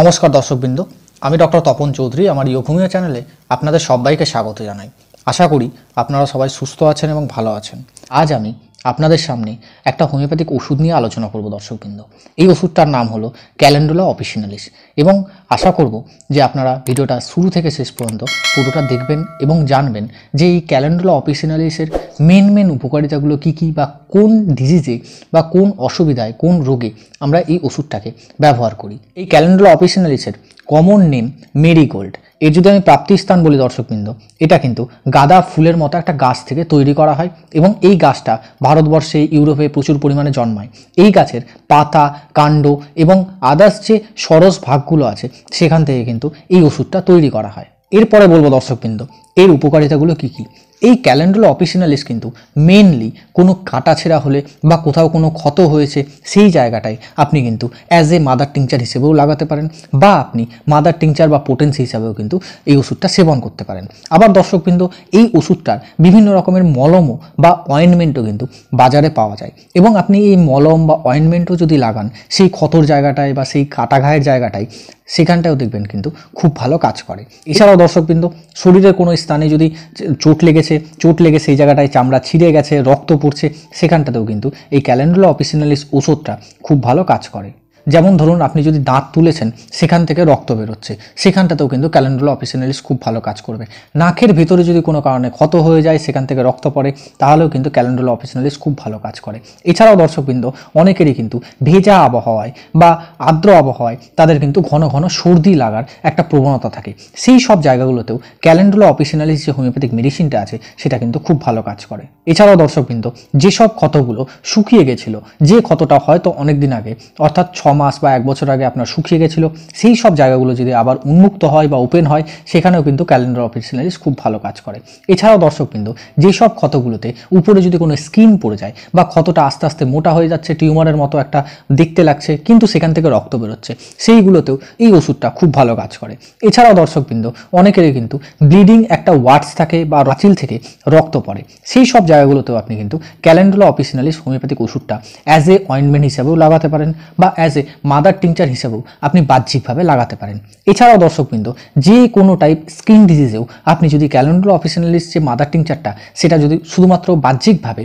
নমস্কার দর্শকবৃন্দ আমি ডক্টর তপন চৌধুরী আমার ইয়োঘুমিয়া চ্যানেলে আপনাদের সবাইকে স্বাগত জানাই আশা করি আপনারা সবাই সুস্থ আছেন এবং ভালো আছেন আজ আমি আপনাদের সামনে একটা হোমিওপ্যাথিক ওষুধ নিয়ে আলোচনা করব দর্শকবৃন্দ এই ওষুধটার নাম হলো ক্যালেন্ডুলা অপিসিনালিস এবং আশা করব যে আপনারা ভিডিওটা শুরু থেকে শেষ পর্যন্ত পুরোটা দেখবেন এবং জানবেন যে এই ক্যালেন্ডুলা অপিসিনালিসের মেন মেন উপকারিতাগুলো কি কি বা কোন ডিজিজে বা কোন অসুবিধায় কোন রোগে আমরা এই ওষুধটাকে ব্যবহার করি এই ক্যালেন্ডুলা অপিসিনালিসের কমন নেম মেরিগোল্ড এর যদি আমি প্রাপ্তিস্থান বলি দর্শকবৃন্দ এটা কিন্তু গাঁদা ফুলের মতো একটা গাছ থেকে তৈরি করা হয় এবং এই গাছটা ভারতবর্ষে ইউরোপে প্রচুর পরিমাণে জন্মায় এই গাছের পাতা কাণ্ড এবং আদার্স যে সরস ভাগগুলো আছে সেখান থেকে কিন্তু এই ওষুধটা তৈরি করা হয় এরপরে বলবো দর্শকবৃন্দ এর উপকারিতাগুলো কি কি এই ক্যালেন্ডুলা অপিসিনালিস কিন্তু মেনলি কোনো কাটা ছেঁড়া হলে বা কোথাও কোনো ক্ষত হয়েছে সেই জায়গাটায় আপনি কিন্তু অ্যাজ এ মাদার টিংচার হিসেবেও লাগাতে পারেন বা আপনি মাদার টিংচার বা পোটেন্সি হিসাবেও কিন্তু এই ওষুধটা সেবন করতে পারেন আবার কিন্তু এই ওষুধটার বিভিন্ন রকমের মলমও বা অয়েনমেন্টও কিন্তু বাজারে পাওয়া যায় এবং আপনি এই মলম বা অয়েনমেন্টও যদি লাগান সেই ক্ষতর জায়গাটায় বা সেই কাটা ঘায়ের জায়গাটায় সেখানটাও দেখবেন কিন্তু খুব ভালো কাজ করে এছাড়াও দর্শকবৃন্দ শরীরের কোনো স্থানে যদি চোট লেগেছে চোট লেগে সেই জায়গাটায় চামড়া ছিঁড়ে গেছে রক্ত পড়ছে সেখানটাতেও কিন্তু এই ক্যালেন্ডুলা অফিসিনালিস ওষুধটা খুব ভালো কাজ করে যেমন ধরুন আপনি যদি দাঁত তুলেছেন সেখান থেকে রক্ত বেরোচ্ছে সেখানটাতেও কিন্তু ক্যালেন্ডুলা অপিসিনালিস খুব ভালো কাজ করবে নাকের ভেতরে যদি কোনো কারণে ক্ষত হয়ে যায় সেখান থেকে রক্ত পড়ে তাহলেও কিন্তু ক্যালেন্ডুলা অপিসিনালিস খুব ভালো কাজ করে এছাড়াও দর্শকবৃন্দ অনেকেরই কিন্তু ভেজা আবহাওয়ায় বা আর্দ্র আবহাওয়ায় তাদের কিন্তু ঘন ঘন সর্দি লাগার একটা প্রবণতা থাকে সেই সব জায়গাগুলোতেও ক্যালেন্ডুলা অপিসিনালিস যে হোমিওপ্যাথিক মেডিসিনটা আছে সেটা কিন্তু খুব ভালো কাজ করে এছাড়াও দর্শকবৃন্দ যেসব ক্ষতগুলো শুকিয়ে গেছিলো যে ক্ষতটা হয়তো অনেক দিন আগে অর্থাৎ ছ মাস বা এক বছর আগে আপনার শুকিয়ে গেছিলো সেই সব জায়গাগুলো যদি আবার উন্মুক্ত হয় বা ওপেন হয় সেখানেও কিন্তু ক্যালেন্ডার অফ খুব ভালো কাজ করে এছাড়াও কিন্তু যেসব ক্ষতগুলোতে উপরে যদি কোনো স্কিন পড়ে যায় বা ক্ষতটা আস্তে আস্তে মোটা হয়ে যাচ্ছে টিউমারের মতো একটা দেখতে লাগছে কিন্তু সেখান থেকে রক্ত বেরোচ্ছে সেইগুলোতেও এই ওষুধটা খুব ভালো কাজ করে এছাড়াও দর্শকবৃন্দ অনেকেরই কিন্তু ব্লিডিং একটা ওয়ার্ডস থাকে বা রাচিল থেকে রক্ত পড়ে সেই সব জায়গাগুলোতেও আপনি কিন্তু ক্যালেন্ডুলা অফিসিনালিস হোমিওপ্যাথিক ওষুধটা অ্যাজ এ অয়েন্টমেন্ট হিসাবেও লাগাতে পারেন বা অ্যাজ এ মাদার টিংচার হিসেবেও আপনি বাহ্যিকভাবে লাগাতে পারেন এছাড়াও দর্শকবৃন্দ যে কোনো টাইপ স্কিন ডিজিজেও আপনি যদি ক্যালেন্ডার অফিসিনালিস যে মাদার টিংচারটা সেটা যদি শুধুমাত্র বাহ্যিকভাবে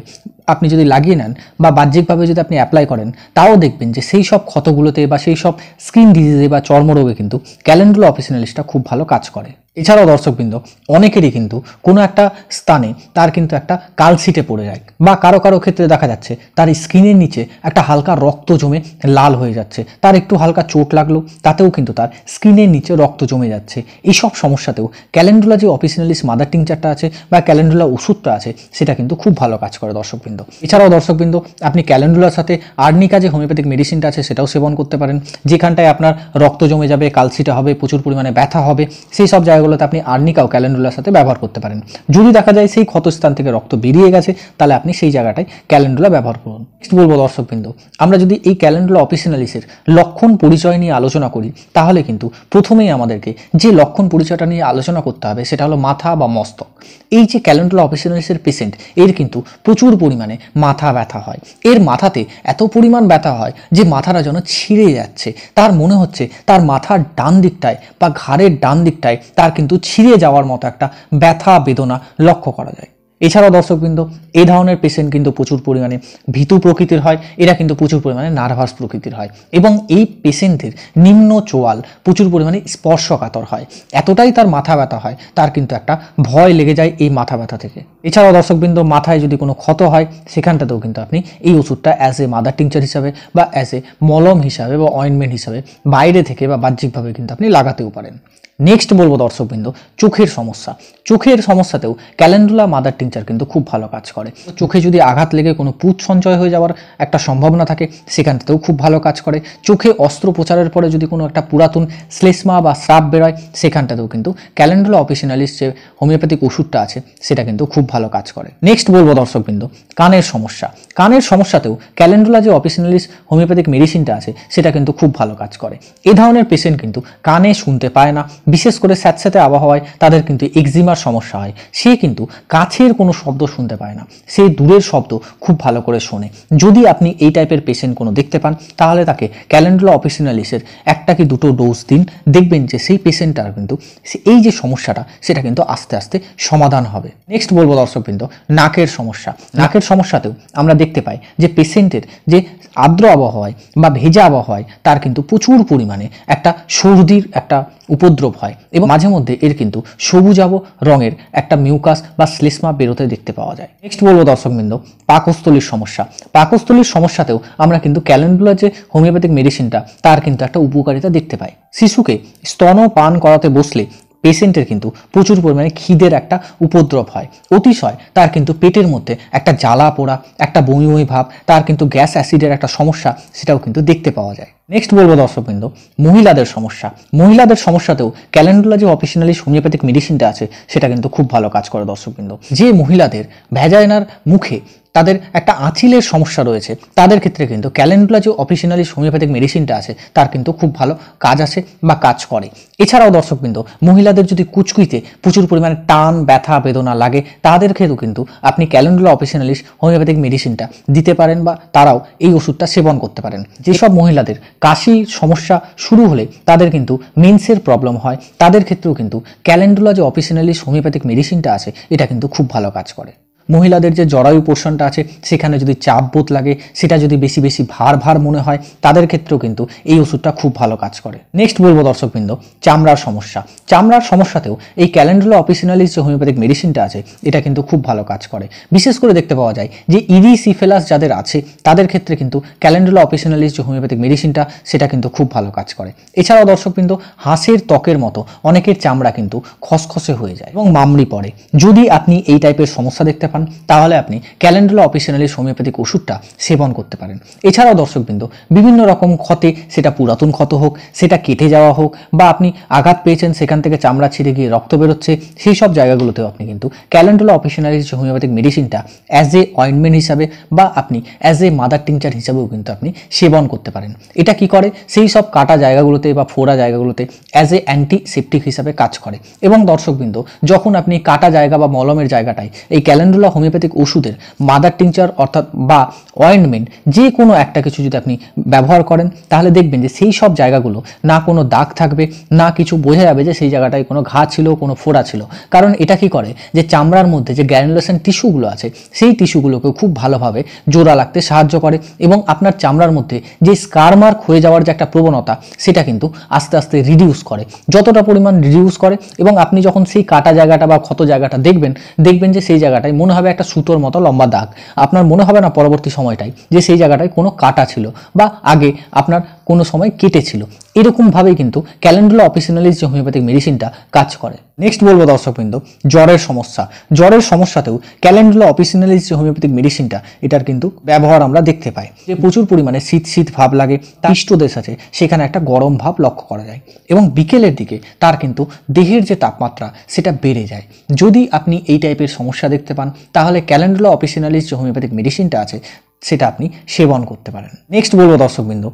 আপনি যদি লাগিয়ে নেন বা বাহ্যিকভাবে যদি আপনি অ্যাপ্লাই করেন তাও দেখবেন যে সেই সব ক্ষতগুলোতে বা সেই সব স্কিন ডিজিজে বা চর্মরোগে কিন্তু ক্যালেন্ডুলা অফিসিয়ালিস্টটা খুব ভালো কাজ করে এছাড়াও দর্শকবৃন্দ অনেকেরই কিন্তু কোনো একটা স্থানে তার কিন্তু একটা কালসিটে পড়ে যায় বা কারো কারো ক্ষেত্রে দেখা যাচ্ছে তার স্কিনের নিচে একটা হালকা রক্ত জমে লাল হয়ে যাচ্ছে তার একটু হালকা চোট লাগলো তাতেও কিন্তু তার স্কিনের নিচে রক্ত জমে যাচ্ছে এইসব সমস্যাতেও ক্যালেন্ডুলা যে অফিসিনালিস মাদার টিংচারটা আছে বা ক্যালেন্ডুলা ওষুধটা আছে সেটা কিন্তু খুব ভালো কাজ করে দর্শকবৃন্দ এছাড়াও দর্শকবৃন্দ আপনি ক্যালেন্ডুলার সাথে আর্নিকা যে হোমিওপ্যাথিক মেডিসিনটা আছে সেটাও সেবন করতে পারেন যেখানটায় আপনার রক্ত জমে যাবে কালসিটা হবে প্রচুর পরিমাণে ব্যথা হবে সেই সব জায়গা জায়গাগুলোতে আপনি আর্নিকাও ক্যালেন্ডুলার সাথে ব্যবহার করতে পারেন যদি দেখা যায় সেই ক্ষতস্থান থেকে রক্ত বেরিয়ে গেছে তাহলে আপনি সেই জায়গাটায় ক্যালেন্ডুলা ব্যবহার করুন নেক্সট বলবো দর্শকবৃন্দ আমরা যদি এই ক্যালেন্ডুলা অফিসিনালিসের লক্ষণ পরিচয় নিয়ে আলোচনা করি তাহলে কিন্তু প্রথমেই আমাদেরকে যে লক্ষণ পরিচয়টা নিয়ে আলোচনা করতে হবে সেটা হলো মাথা বা মস্তক এই যে ক্যালেন্ডুলা অফিসিনালিসের পেশেন্ট এর কিন্তু প্রচুর পরিমাণে মাথা ব্যথা হয় এর মাথাতে এত পরিমাণ ব্যথা হয় যে মাথাটা যেন ছিঁড়ে যাচ্ছে তার মনে হচ্ছে তার মাথার ডান দিকটায় বা ঘাড়ের ডান দিকটায় তার কিন্তু ছিঁড়ে যাওয়ার মতো একটা ব্যথা বেদনা লক্ষ্য করা যায় এছাড়াও দর্শকবৃন্দ এই ধরনের পেশেন্ট কিন্তু প্রচুর পরিমাণে ভীতু প্রকৃতির হয় এরা কিন্তু প্রচুর পরিমাণে নার্ভাস প্রকৃতির হয় এবং এই পেশেন্টদের নিম্ন চোয়াল প্রচুর পরিমাণে স্পর্শকাতর হয় এতটাই তার মাথা ব্যথা হয় তার কিন্তু একটা ভয় লেগে যায় এই মাথা ব্যথা থেকে এছাড়াও দর্শকবৃন্দ মাথায় যদি কোনো ক্ষত হয় সেখানটাতেও কিন্তু আপনি এই ওষুধটা অ্যাজ এ মাদার টিংচার হিসাবে বা অ্যাজ এ মলম হিসাবে বা অয়েনমেন্ট হিসাবে বাইরে থেকে বা বাহ্যিকভাবে কিন্তু আপনি লাগাতেও পারেন নেক্সট বলবো দর্শকবৃন্দ চোখের সমস্যা চোখের সমস্যাতেও ক্যালেন্ডুলা মাদার টিংচার কিন্তু খুব ভালো কাজ করে চোখে যদি আঘাত লেগে কোনো পুত সঞ্চয় হয়ে যাওয়ার একটা সম্ভাবনা থাকে সেখানটাতেও খুব ভালো কাজ করে চোখে অস্ত্রোপচারের পরে যদি কোনো একটা পুরাতন শ্লেষ্মা বা স্রাপ বেরোয় সেখানটাতেও কিন্তু ক্যালেন্ডুলা অফিসিনালিস যে হোমিওপ্যাথিক ওষুধটা আছে সেটা কিন্তু খুব ভালো কাজ করে নেক্সট বলবো দর্শকবৃন্দ কানের সমস্যা কানের সমস্যাতেও ক্যালেন্ডুলা যে অফিসিনালিস হোমিওপ্যাথিক মেডিসিনটা আছে সেটা কিন্তু খুব ভালো কাজ করে এ ধরনের পেশেন্ট কিন্তু কানে শুনতে পায় না বিশেষ করে স্যাঁতস্যাঁতে আবহাওয়ায় তাদের কিন্তু এক্সিমার সমস্যা হয় সে কিন্তু কাছের কোনো শব্দ শুনতে পায় না সে দূরের শব্দ খুব ভালো করে শোনে যদি আপনি এই টাইপের পেশেন্ট কোনো দেখতে পান তাহলে তাকে ক্যালেন্ডুলা অফিসিনালিসের একটা কি দুটো ডোজ দিন দেখবেন যে সেই পেশেন্টটার কিন্তু এই যে সমস্যাটা সেটা কিন্তু আস্তে আস্তে সমাধান হবে নেক্সট বলবো দর্শকবৃন্দ নাকের সমস্যা নাকের সমস্যাতেও আমরা দেখতে পাই যে পেশেন্টের যে আর্দ্র আবহাওয়ায় বা ভেজা আবহাওয়ায় তার কিন্তু প্রচুর পরিমাণে একটা সর্দির একটা উপদ্রব হয় এবং মাঝে মধ্যে এর কিন্তু সবুজাব রঙের একটা মিউকাস বা শ্লেষ্মা বেরোতে দেখতে পাওয়া যায় নেক্সট বলবো দর্শকবৃন্দ পাকস্থলীর সমস্যা পাকস্থলীর সমস্যাতেও আমরা কিন্তু ক্যালেন্ডুলার যে হোমিওপ্যাথিক মেডিসিনটা তার কিন্তু একটা উপকারিতা দেখতে পাই শিশুকে স্তন পান করাতে বসলে পেশেন্টের কিন্তু প্রচুর পরিমাণে খিদের একটা উপদ্রব হয় অতিশয় তার কিন্তু পেটের মধ্যে একটা জ্বালা পোড়া একটা বমি বমি ভাব তার কিন্তু গ্যাস অ্যাসিডের একটা সমস্যা সেটাও কিন্তু দেখতে পাওয়া যায় নেক্সট বলবো দর্শকবৃন্দ মহিলাদের সমস্যা মহিলাদের সমস্যাতেও ক্যালেন্ডুলা যে অফিসিয়ালি হোমিওপ্যাথিক মেডিসিনটা আছে সেটা কিন্তু খুব ভালো কাজ করে দর্শকবৃন্দ যে মহিলাদের ভ্যাজাইনার মুখে তাদের একটা আঁচিলের সমস্যা রয়েছে তাদের ক্ষেত্রে কিন্তু ক্যালেন্ডুলা যে অফিসিনালিস হোমিওপ্যাথিক মেডিসিনটা আছে তার কিন্তু খুব ভালো কাজ আছে বা কাজ করে এছাড়াও দর্শক কিন্তু মহিলাদের যদি কুচকুইতে প্রচুর পরিমাণে টান ব্যথা বেদনা লাগে তাদের ক্ষেত্রেও কিন্তু আপনি ক্যালেন্ডুলা অফিসিনালিস হোমিওপ্যাথিক মেডিসিনটা দিতে পারেন বা তারাও এই ওষুধটা সেবন করতে পারেন যেসব মহিলাদের কাশি সমস্যা শুরু হলে তাদের কিন্তু মেন্সের প্রবলেম হয় তাদের ক্ষেত্রেও কিন্তু ক্যালেন্ডুলা যে অফিসিনালিস হোমিওপ্যাথিক মেডিসিনটা আছে এটা কিন্তু খুব ভালো কাজ করে মহিলাদের যে জরায়ু পোর্শনটা আছে সেখানে যদি চাপ বোধ লাগে সেটা যদি বেশি বেশি ভার ভার মনে হয় তাদের ক্ষেত্রেও কিন্তু এই ওষুধটা খুব ভালো কাজ করে নেক্সট বলবো দর্শকবৃন্দ চামড়ার সমস্যা চামড়ার সমস্যাতেও এই ক্যালেন্ডুলা অপিসিনালিস যে হোমিওপ্যাথিক মেডিসিনটা আছে এটা কিন্তু খুব ভালো কাজ করে বিশেষ করে দেখতে পাওয়া যায় যে ইডি e সিফেলাস যাদের আছে তাদের ক্ষেত্রে কিন্তু ক্যালেন্ডুলা অপিসিনালিস যে হোমিওপ্যাথিক মেডিসিনটা সেটা কিন্তু খুব ভালো কাজ করে এছাড়াও দর্শকবৃন্দ হাঁসের ত্বকের মতো অনেকের চামড়া কিন্তু খসখসে হয়ে যায় এবং মামড়ি পড়ে যদি আপনি এই টাইপের সমস্যা দেখতে পান পান তাহলে আপনি ক্যালেন্ডুলা অপিসিনালিস হোমিওপ্যাথিক ওষুধটা সেবন করতে পারেন এছাড়াও দর্শকবৃন্দ বিভিন্ন রকম ক্ষতে সেটা পুরাতন ক্ষত হোক সেটা কেটে যাওয়া হোক বা আপনি আঘাত পেয়েছেন সেখান থেকে চামড়া ছিঁড়ে গিয়ে রক্ত বেরোচ্ছে সেই সব জায়গাগুলোতেও আপনি কিন্তু ক্যালেন্ডুলা অপিসিনালিস হোমিওপ্যাথিক মেডিসিনটা অ্যাজ এ অয়েন্টমেন্ট হিসাবে বা আপনি অ্যাজ এ মাদার টিংচার হিসাবেও কিন্তু আপনি সেবন করতে পারেন এটা কি করে সেই সব কাটা জায়গাগুলোতে বা ফোড়া জায়গাগুলোতে অ্যাজ এ অ্যান্টিসেপটিক হিসাবে কাজ করে এবং দর্শকবৃন্দ যখন আপনি কাটা জায়গা বা মলমের জায়গাটায় এই ক্যালেন্ডুলা বা হোমিওপ্যাথিক ওষুধের মাদার টিংচার অর্থাৎ বা অয়েন্টমেন্ট যে কোনো একটা কিছু যদি আপনি ব্যবহার করেন তাহলে দেখবেন যে সেই সব জায়গাগুলো না কোনো দাগ থাকবে না কিছু বোঝা যাবে যে সেই জায়গাটায় কোনো ঘা ছিল কোনো ফোড়া ছিল কারণ এটা কি করে যে চামড়ার মধ্যে যে গ্যানুলেশন টিস্যুগুলো আছে সেই টিস্যুগুলোকে খুব ভালোভাবে জোড়া লাগতে সাহায্য করে এবং আপনার চামড়ার মধ্যে যে স্কারমার্ক হয়ে যাওয়ার যে একটা প্রবণতা সেটা কিন্তু আস্তে আস্তে রিডিউস করে যতটা পরিমাণ রিডিউস করে এবং আপনি যখন সেই কাটা জায়গাটা বা ক্ষত জায়গাটা দেখবেন দেখবেন যে সেই জায়গাটায় মনে হবে একটা সুতোর মতো লম্বা দাগ আপনার মনে হবে না পরবর্তী সময়টাই যে সেই জায়গাটায় কোনো কাটা ছিল বা আগে আপনার কোনো সময় কেটেছিল এরকমভাবেই কিন্তু ক্যালেন্ডুলা অপিসিনালিস যে হোমিওপ্যাথিক মেডিসিনটা কাজ করে নেক্সট বলবো দর্শকবৃন্দ জ্বরের সমস্যা জ্বরের সমস্যাতেও ক্যালেন্ডুলা অপিসিনালিস যে হোমিওপ্যাথিক মেডিসিনটা এটার কিন্তু ব্যবহার আমরা দেখতে পাই যে প্রচুর পরিমাণে শীত শীত ভাব লাগে তাষ্ট দেশ আছে সেখানে একটা গরম ভাব লক্ষ্য করা যায় এবং বিকেলের দিকে তার কিন্তু দেহের যে তাপমাত্রা সেটা বেড়ে যায় যদি আপনি এই টাইপের সমস্যা দেখতে পান তাহলে ক্যালেন্ডুলা অপিসিনালিস যে হোমিওপ্যাথিক মেডিসিনটা আছে সেটা আপনি সেবন করতে পারেন নেক্সট বলবো দর্শকবৃন্দ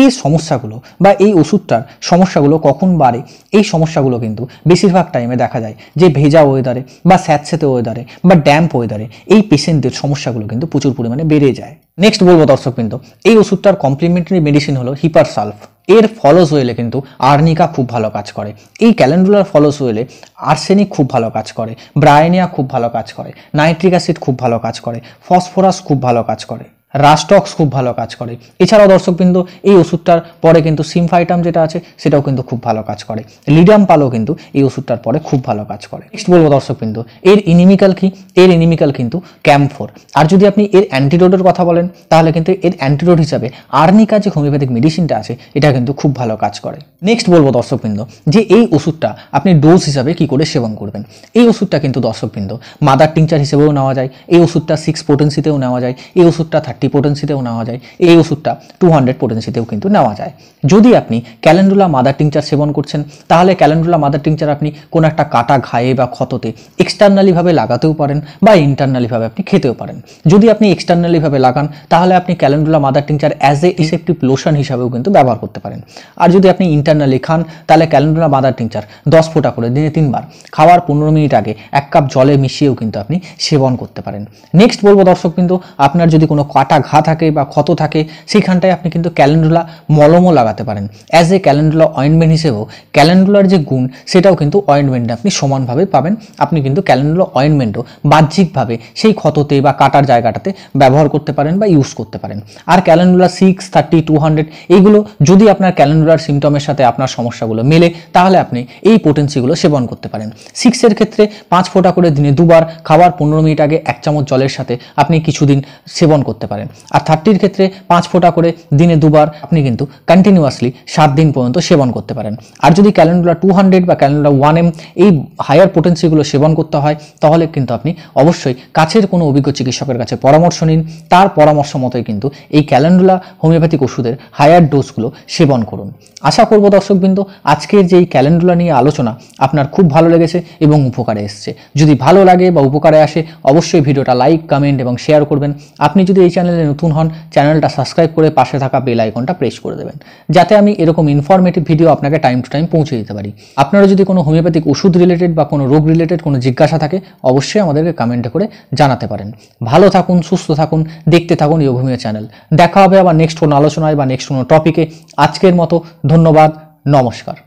এই সমস্যাগুলো বা এই ওষুধটার সমস্যাগুলো কখন বাড়ে এই সমস্যাগুলো কিন্তু বেশিরভাগ টাইমে দেখা যায় যে ভেজা ওয়েদারে বা স্যাঁতস্যাঁতে ওয়েদারে বা ড্যাম্প ওয়েদারে এই পেশেন্টদের সমস্যাগুলো কিন্তু প্রচুর পরিমাণে বেড়ে যায় নেক্সট বলবো কিন্তু এই ওষুধটার কমপ্লিমেন্টারি মেডিসিন হলো হিপারসালফ এর ফলস ওয়েলে কিন্তু আর্নিকা খুব ভালো কাজ করে এই ক্যালেন্ডুলার ফলস ওয়েলে আর্সেনিক খুব ভালো কাজ করে ব্রায়নিয়া খুব ভালো কাজ করে নাইট্রিক অ্যাসিড খুব ভালো কাজ করে ফসফরাস খুব ভালো কাজ করে রাস্টক্স খুব ভালো কাজ করে এছাড়াও দর্শকবৃন্দ এই ওষুধটার পরে কিন্তু সিমফাইটাম যেটা আছে সেটাও কিন্তু খুব ভালো কাজ করে লিডাম পালও কিন্তু এই ওষুধটার পরে খুব ভালো কাজ করে নেক্সট বলবো দর্শকবৃন্দ এর ইনিমিক্যাল কি এর ইনিমিক্যাল কিন্তু ক্যাম্পফোর আর যদি আপনি এর অ্যান্টিডোটের কথা বলেন তাহলে কিন্তু এর অ্যান্টিডোট হিসাবে আর্নিকা যে হোমিওপ্যাথিক মেডিসিনটা আছে এটা কিন্তু খুব ভালো কাজ করে নেক্সট বলবো দর্শকবৃন্দ যে এই ওষুধটা আপনি ডোজ হিসাবে কি করে সেবন করবেন এই ওষুধটা কিন্তু দর্শকবৃন্দ মাদার টিংচার হিসেবেও নেওয়া যায় এই ওষুধটা সিক্স পোটেন্সিতেও নেওয়া যায় এই ওষুধটা থার্টি ফিফটি পোটেন্সিতেও নেওয়া যায় এই ওষুধটা টু হান্ড্রেড পোটেন্সিতেও কিন্তু নেওয়া যায় যদি আপনি ক্যালেন্ডুলা মাদার টিংচার সেবন করছেন তাহলে ক্যালেন্ডুলা মাদার টিংচার আপনি কোনো একটা কাটা ঘায়ে বা ক্ষততে এক্সটার্নালিভাবে লাগাতেও পারেন বা ইন্টারনালিভাবে আপনি খেতেও পারেন যদি আপনি এক্সটার্নালিভাবে লাগান তাহলে আপনি calendula mother tincture as a antiseptic lotion হিসাবেও কিন্তু ব্যবহার করতে পারেন আর যদি আপনি ইন্টারনালি খান তাহলে ক্যালেন্ডুলা মাদার টিংচার দশ ফোটা করে দিনে তিনবার খাওয়ার পনেরো মিনিট আগে এক কাপ জলে মিশিয়েও কিন্তু আপনি সেবন করতে পারেন নেক্সট বলবো দর্শক কিন্তু আপনার যদি কোনো কাটা একটা ঘা থাকে বা ক্ষত থাকে সেইখানটায় আপনি কিন্তু ক্যালেন্ডুলা মলমও লাগাতে পারেন অ্যাজ এ ক্যালেন্ডুলা অয়েন্টমেন্ট হিসেবেও ক্যালেন্ডুলার যে গুণ সেটাও কিন্তু অয়েন্টমেন্টে আপনি সমানভাবে পাবেন আপনি কিন্তু ক্যালেন্ডুলা অয়েন্টমেন্টও বাহ্যিকভাবে সেই ক্ষততে বা কাটার জায়গাটাতে ব্যবহার করতে পারেন বা ইউজ করতে পারেন আর calendula six thirty two hundred এইগুলো যদি আপনার ক্যালেন্ডুলার সিমটমের সাথে আপনার সমস্যাগুলো মেলে তাহলে আপনি এই পোটেন্সিগুলো সেবন করতে পারেন সিক্সের ক্ষেত্রে পাঁচ ফোঁটা করে দিনে দুবার খাবার পনেরো মিনিট আগে এক চামচ জলের সাথে আপনি কিছুদিন সেবন করতে পারেন পারেন আর থার্টির ক্ষেত্রে পাঁচ ফোঁটা করে দিনে দুবার আপনি কিন্তু কন্টিনিউয়াসলি সাত দিন পর্যন্ত সেবন করতে পারেন আর যদি ক্যালেন্ডুলা টু হান্ড্রেড বা ক্যালেন্ডুলা ওয়ান এম এই হায়ার পোটেন্সিগুলো সেবন করতে হয় তাহলে কিন্তু আপনি অবশ্যই কাছের কোনো অভিজ্ঞ চিকিৎসকের কাছে পরামর্শ নিন তার পরামর্শ মতোই কিন্তু এই ক্যালেন্ডুলা হোমিওপ্যাথিক ওষুধের হায়ার ডোজগুলো সেবন করুন আশা করব দর্শকবৃন্দ আজকের যে এই ক্যালেন্ডুলা নিয়ে আলোচনা আপনার খুব ভালো লেগেছে এবং উপকারে এসছে যদি ভালো লাগে বা উপকারে আসে অবশ্যই ভিডিওটা লাইক কমেন্ট এবং শেয়ার করবেন আপনি যদি এই চ্যানেল চ্যানেলে নতুন হন চ্যানেলটা সাবস্ক্রাইব করে পাশে থাকা বেল আইকনটা প্রেস করে দেবেন যাতে আমি এরকম ইনফরমেটিভ ভিডিও আপনাকে টাইম টু টাইম পৌঁছে দিতে পারি আপনারা যদি কোনো হোমিওপ্যাথিক ওষুধ রিলেটেড বা কোনো রোগ রিলেটেড কোনো জিজ্ঞাসা থাকে অবশ্যই আমাদেরকে কমেন্টে করে জানাতে পারেন ভালো থাকুন সুস্থ থাকুন দেখতে থাকুন ইয়োভূমিয়া চ্যানেল দেখা হবে আবার নেক্সট কোনো আলোচনায় বা নেক্সট কোনো টপিকে আজকের মতো ধন্যবাদ নমস্কার